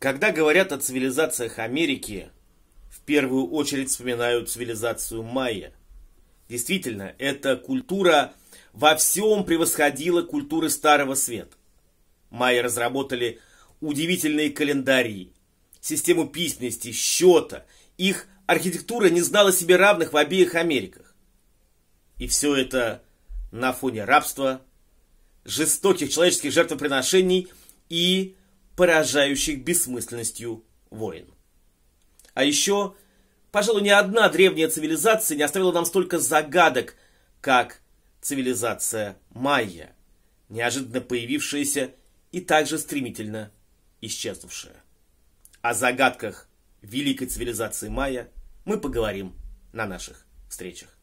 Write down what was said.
Когда говорят о цивилизациях Америки, в первую очередь вспоминают цивилизацию майя. Действительно, эта культура во всем превосходила культуры Старого Света. Майя разработали удивительные календари, систему письменности, счета. Их архитектура не знала себе равных в обеих Америках. И все это на фоне рабства, жестоких человеческих жертвоприношений и поражающих бессмысленностью войн. А еще, пожалуй, ни одна древняя цивилизация не оставила нам столько загадок, как цивилизация майя, неожиданно появившаяся и также стремительно исчезнувшая. О загадках великой цивилизации майя мы поговорим на наших встречах.